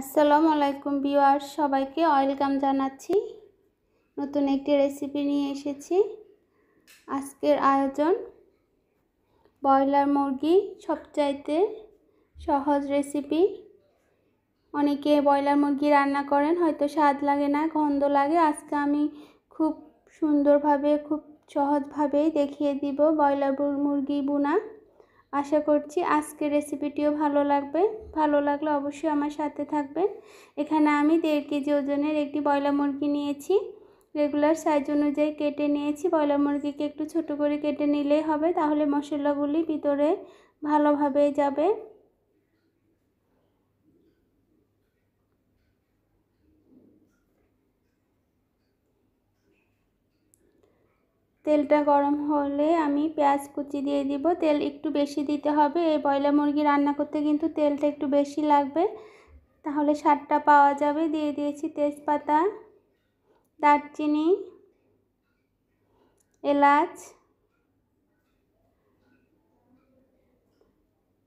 আসসালামু আলাইকুম বিওয়ার সবাইকে ওয়েলকাম জানাচ্ছি নতুন একটি রেসিপি নিয়ে এসেছি আজকের আয়োজন ব্রয়লার মুরগি সবচাইতে সহজ রেসিপি অনেকে ব্রয়লার মুরগি রান্না করেন হয়তো স্বাদ লাগে না গন্ধ লাগে আজকে আমি খুব সুন্দরভাবে খুব সহজভাবেই দেখিয়ে দিব ব্রয়লার মুরগি বোনা আশা করছি আজকের রেসিপিটিও ভালো লাগবে ভালো লাগলে অবশ্যই আমার সাথে থাকবেন এখানে আমি দেড় কেজি ওজনের একটি ব্রয়লার মুরগি নিয়েছি রেগুলার সাইজ অনুযায়ী কেটে নিয়েছি ব্রয়লার মুরগিকে একটু ছোট করে কেটে নিলেই হবে তাহলে মশলাগুলি ভিতরে ভালোভাবে যাবে তেলটা গরম হলে আমি পেঁয়াজ কুচি দিয়ে দিব তেল একটু বেশি দিতে হবে এই ব্রয়লার মুরগি রান্না করতে কিন্তু তেলটা একটু বেশি লাগবে তাহলে স্বাদটা পাওয়া যাবে দিয়ে দিয়েছি তেজপাতা দারচিনি এলাচ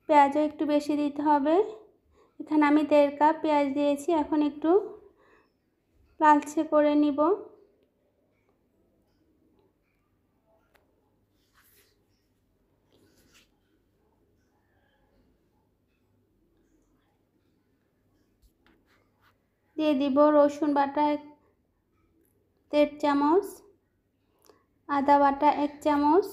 পেঁয়াজও একটু বেশি দিতে হবে এখানে আমি দেড় কাপ পেঁয়াজ দিয়েছি এখন একটু লালচে করে নিব দিয়ে দিব রসুন বাটা এক দেড় চামচ আদা বাটা এক চামচ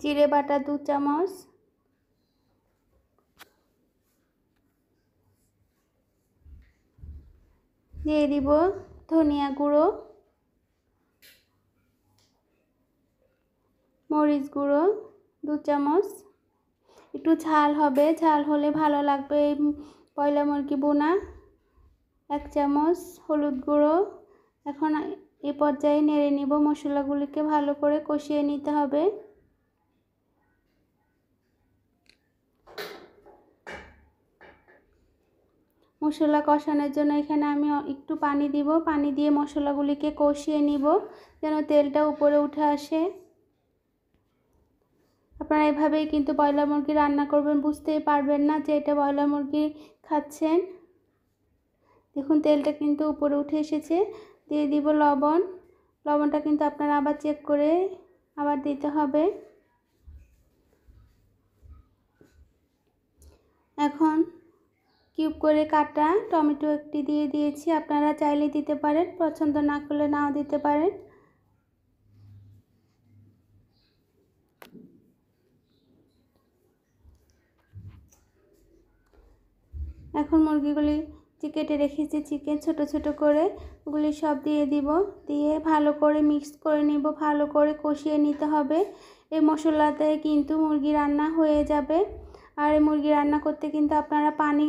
জিরে বাটা দু চামচ দিয়ে দিব ধনিয়া গুঁড়ো মরিচ গুঁড়ো দু চামচ একটু ঝাল হবে ঝাল হলে ভালো লাগবে এই পয়লা মুরগি বোনা এক চামচ হলুদ গুঁড়ো এখন এ পর্যায়ে নেড়ে নিব মশলাগুলিকে ভালো করে কষিয়ে নিতে হবে মশলা কষানোর জন্য এখানে আমি একটু পানি দিব পানি দিয়ে মশলাগুলিকে কষিয়ে নিব যেন তেলটা উপরে উঠে আসে আপনারা এভাবেই কিন্তু ব্রয়লার মুরগি রান্না করবেন বুঝতেই পারবেন না যে এটা ব্রয়লার মুরগি খাচ্ছেন দেখুন তেলটা কিন্তু উপরে উঠে এসেছে দিয়ে দিব লবণ লবণটা কিন্তু আপনারা আবার চেক করে আবার দিতে হবে এখন কিউব করে কাটা টমেটো একটি দিয়ে দিয়েছি আপনারা চাইলে দিতে পারেন পছন্দ না করলে নাও দিতে পারেন এখন মুরগিগুলি কেটে রেখেছি চিকেন ছোট ছোট করে ওগুলি সব দিয়ে দিব দিয়ে ভালো করে মিক্স করে নিব ভালো করে কষিয়ে নিতে হবে এই মশলাতে কিন্তু মুরগি রান্না হয়ে যাবে আর এই মুরগি রান্না করতে কিন্তু আপনারা পানি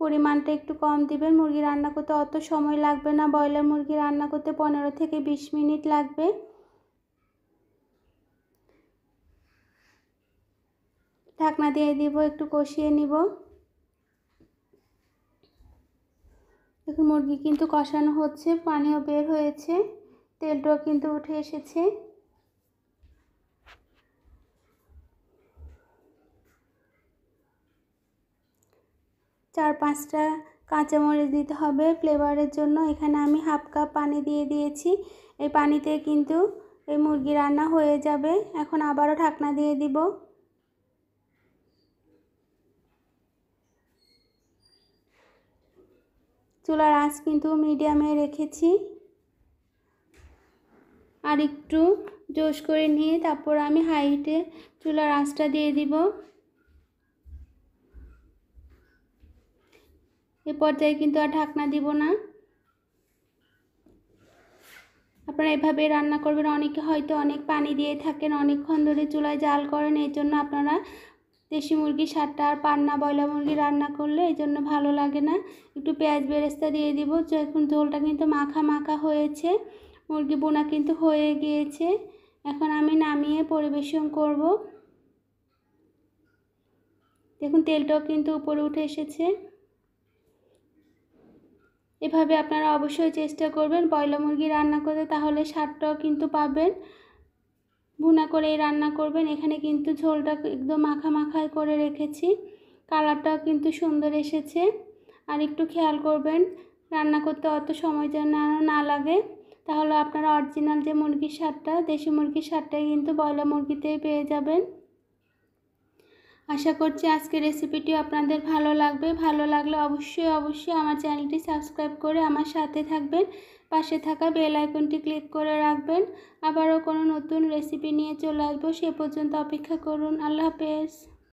পরিমাণটা একটু কম দিবেন মুরগি রান্না করতে অত সময় লাগবে না ব্রয়লার মুরগি রান্না করতে পনেরো থেকে বিশ মিনিট লাগবে ঢাকনা দিয়ে দিব একটু কষিয়ে নিব এখন মুরগি কিন্তু কষানো হচ্ছে পানিও বের হয়েছে তেলটাও কিন্তু উঠে এসেছে চার পাঁচটা কাঁচামরিচ দিতে হবে ফ্লেভারের জন্য এখানে আমি হাফ কাপ পানি দিয়ে দিয়েছি এই পানিতে কিন্তু এই মুরগি রান্না হয়ে যাবে এখন আবারও ঢাকনা দিয়ে দিব চুলার আঁচ কিন্তু মিডিয়ামে রেখেছি আর একটু জোশ করে নিয়ে তারপর আমি হাইটে চুলার আঁচটা দিয়ে দিব এ পর্যায়ে কিন্তু আর ঢাকনা দিব না আপনারা এভাবে রান্না করবেন অনেকে হয়তো অনেক পানি দিয়ে থাকেন অনেকক্ষণ ধরে চুলায় জাল করেন এই জন্য আপনারা দেশি মুরগি সারটা আর পান্না বয়লা মুরগি রান্না করলে এই জন্য ভালো লাগে না একটু পেঁয়াজ বেরেস্তা দিয়ে দিব এখন ঝোলটা কিন্তু মাখা মাখা হয়েছে মুরগি বোনা কিন্তু হয়ে গিয়েছে এখন আমি নামিয়ে পরিবেশন করব দেখুন তেলটাও কিন্তু উপরে উঠে এসেছে এভাবে আপনারা অবশ্যই চেষ্টা করবেন পয়লা মুরগি রান্না করতে তাহলে স্বাদটাও কিন্তু পাবেন ভুনা করেই রান্না করবেন এখানে কিন্তু ঝোলটা একদম মাখা মাখায় করে রেখেছি কালারটাও কিন্তু সুন্দর এসেছে আর একটু খেয়াল করবেন রান্না করতে অত সময় যেন না লাগে তাহলে আপনারা অরিজিনাল যে মুরগির স্বাদটা দেশি মুরগির স্বাদটাই কিন্তু ব্রয়লার মুরগিতেই পেয়ে যাবেন আশা করছি আজকের রেসিপিটি আপনাদের ভালো লাগবে ভালো লাগলে অবশ্যই অবশ্যই আমার চ্যানেলটি সাবস্ক্রাইব করে আমার সাথে থাকবেন পাশে থাকা বেল আইকনটি ক্লিক করে রাখবেন আবারও কোনো নতুন রেসিপি নিয়ে চলে আসবো সে পর্যন্ত অপেক্ষা করুন আল্লাহ হাফেজ